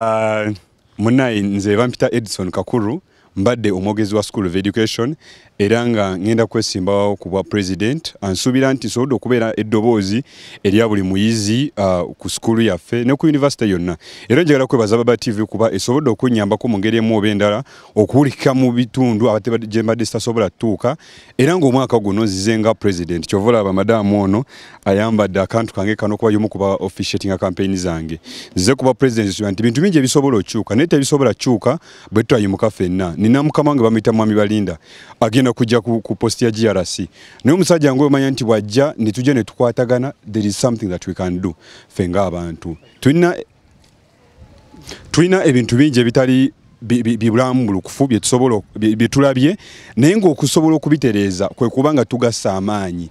Ah, munayi nze bampita edison kakuru mbadde omwogezi wa school of education era nga ngenda kwesimbawo ku bwa president ansuubira nti nsobodde okubeera eddoboozi erya buli muyizi uh, ku sukuulu yaffe ne ku univesity yonna era njagala kwebaza baba tv kuba esobodde okunyambako mu ngeri emu oba endala okuwulika mu bitundu gye mbadde sitasobola ttuuka era ngaomwaka guno nzize nga president kyovaola aba madaamu ono ayambadde akantu kange kano okuba yomu kuba officiatinga campaign zange nzize kuba president nti bintu bingi ebisobola okukyuka naye tebisobola kukyuka bwe tutayimuka ffenna nina mukamange bamwita mwami balinda agenda kujja ku, ku posti ya grc naye omusajja ngu omanya nti bwajja nitujja netukwatagana there is something that we can do ffe ngaabantu tulina ebintu bingi ebitali bibulamu bulukufu byetulabye naye ngaokusobola okubitereeza kwe kubanga tugasa amaanyi